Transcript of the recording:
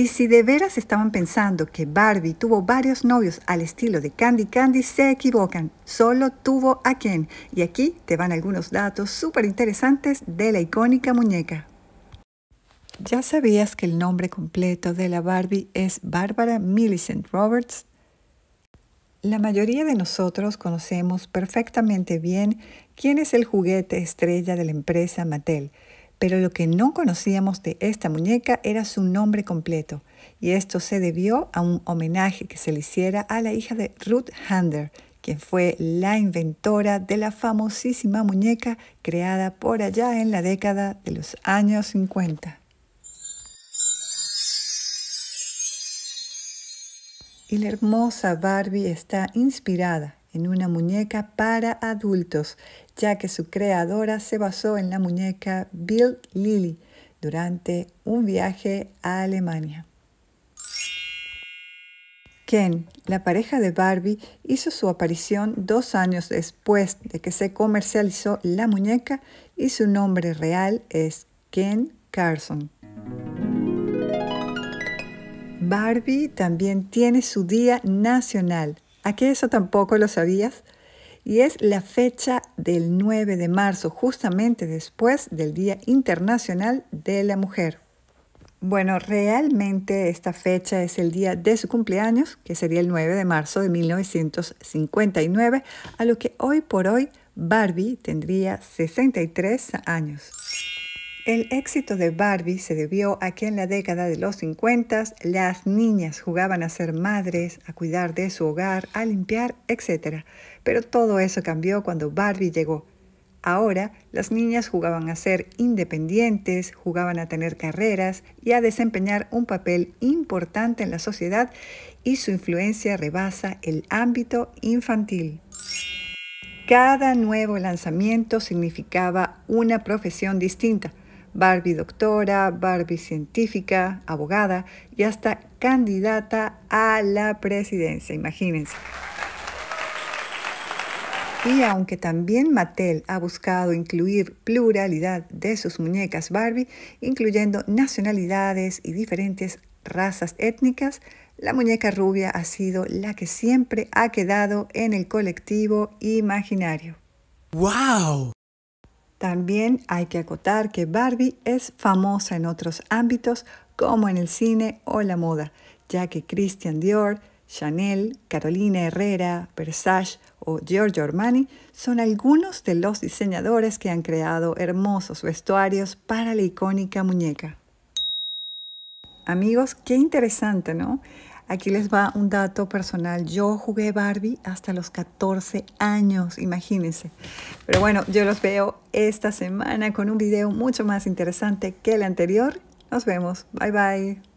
Y si de veras estaban pensando que Barbie tuvo varios novios al estilo de Candy Candy, se equivocan. Solo tuvo a quien Y aquí te van algunos datos súper interesantes de la icónica muñeca. ¿Ya sabías que el nombre completo de la Barbie es Barbara Millicent Roberts? La mayoría de nosotros conocemos perfectamente bien quién es el juguete estrella de la empresa Mattel, pero lo que no conocíamos de esta muñeca era su nombre completo, y esto se debió a un homenaje que se le hiciera a la hija de Ruth Handler, quien fue la inventora de la famosísima muñeca creada por allá en la década de los años 50. Y la hermosa Barbie está inspirada en una muñeca para adultos, ya que su creadora se basó en la muñeca Bill Lilly durante un viaje a Alemania. Ken, la pareja de Barbie, hizo su aparición dos años después de que se comercializó la muñeca y su nombre real es Ken Carson. Barbie también tiene su Día Nacional, ¿A eso tampoco lo sabías? Y es la fecha del 9 de marzo, justamente después del Día Internacional de la Mujer. Bueno, realmente esta fecha es el día de su cumpleaños, que sería el 9 de marzo de 1959, a lo que hoy por hoy Barbie tendría 63 años. El éxito de Barbie se debió a que en la década de los 50 las niñas jugaban a ser madres, a cuidar de su hogar, a limpiar, etc. Pero todo eso cambió cuando Barbie llegó. Ahora las niñas jugaban a ser independientes, jugaban a tener carreras y a desempeñar un papel importante en la sociedad y su influencia rebasa el ámbito infantil. Cada nuevo lanzamiento significaba una profesión distinta. Barbie doctora, Barbie científica, abogada y hasta candidata a la presidencia, imagínense. Y aunque también Mattel ha buscado incluir pluralidad de sus muñecas Barbie, incluyendo nacionalidades y diferentes razas étnicas, la muñeca rubia ha sido la que siempre ha quedado en el colectivo imaginario. ¡Wow! También hay que acotar que Barbie es famosa en otros ámbitos como en el cine o la moda, ya que Christian Dior, Chanel, Carolina Herrera, Versace o Giorgio Armani son algunos de los diseñadores que han creado hermosos vestuarios para la icónica muñeca. Amigos, qué interesante, ¿no? Aquí les va un dato personal. Yo jugué Barbie hasta los 14 años, imagínense. Pero bueno, yo los veo esta semana con un video mucho más interesante que el anterior. Nos vemos. Bye bye.